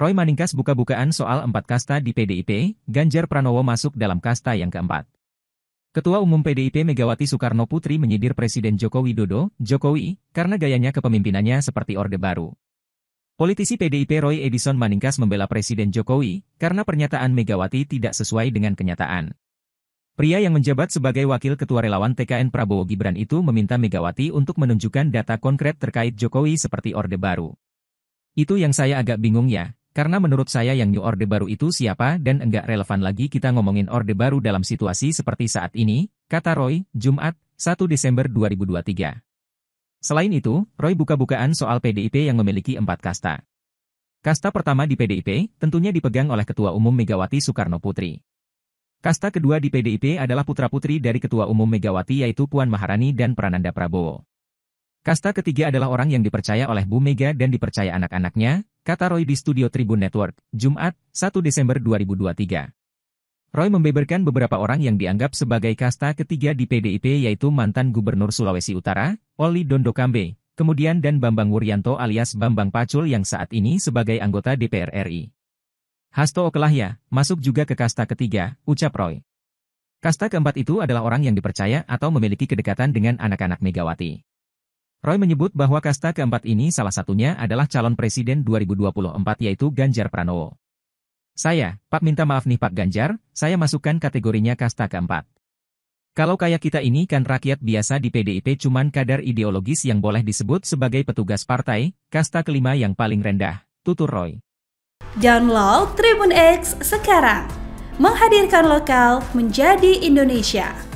Roy Maningkas buka-bukaan soal empat kasta di PDIP, Ganjar Pranowo masuk dalam kasta yang keempat. Ketua Umum PDIP Megawati Soekarno Putri menyidir Presiden Joko Widodo, Jokowi, karena gayanya kepemimpinannya seperti Orde Baru. Politisi PDIP Roy Edison Maningkas membela Presiden Jokowi karena pernyataan Megawati tidak sesuai dengan kenyataan. Pria yang menjabat sebagai wakil ketua relawan TKN Prabowo Gibran itu meminta Megawati untuk menunjukkan data konkret terkait Jokowi seperti Orde Baru. Itu yang saya agak bingung ya, karena menurut saya yang new orde baru itu siapa dan enggak relevan lagi kita ngomongin orde baru dalam situasi seperti saat ini, kata Roy, Jumat, 1 Desember 2023. Selain itu, Roy buka-bukaan soal PDIP yang memiliki empat kasta. Kasta pertama di PDIP tentunya dipegang oleh Ketua Umum Megawati Soekarno Putri. Kasta kedua di PDIP adalah putra-putri dari Ketua Umum Megawati yaitu Puan Maharani dan Prananda Prabowo. Kasta ketiga adalah orang yang dipercaya oleh Bu Mega dan dipercaya anak-anaknya, kata Roy di studio Tribun Network, Jumat, 1 Desember 2023. Roy membeberkan beberapa orang yang dianggap sebagai kasta ketiga di PDIP yaitu mantan Gubernur Sulawesi Utara, Oli Dondokambe, kemudian dan Bambang Wuryanto alias Bambang Pacul yang saat ini sebagai anggota DPR RI. Hasto Okelahya, masuk juga ke kasta ketiga, ucap Roy. Kasta keempat itu adalah orang yang dipercaya atau memiliki kedekatan dengan anak-anak Megawati. Roy menyebut bahwa kasta keempat ini salah satunya adalah calon presiden 2024 yaitu Ganjar Pranowo. Saya, Pak minta maaf nih Pak Ganjar, saya masukkan kategorinya kasta keempat. Kalau kayak kita ini kan rakyat biasa di PDIP cuman kadar ideologis yang boleh disebut sebagai petugas partai, kasta kelima yang paling rendah, tutur Roy. Download Tribun X sekarang, menghadirkan lokal menjadi Indonesia.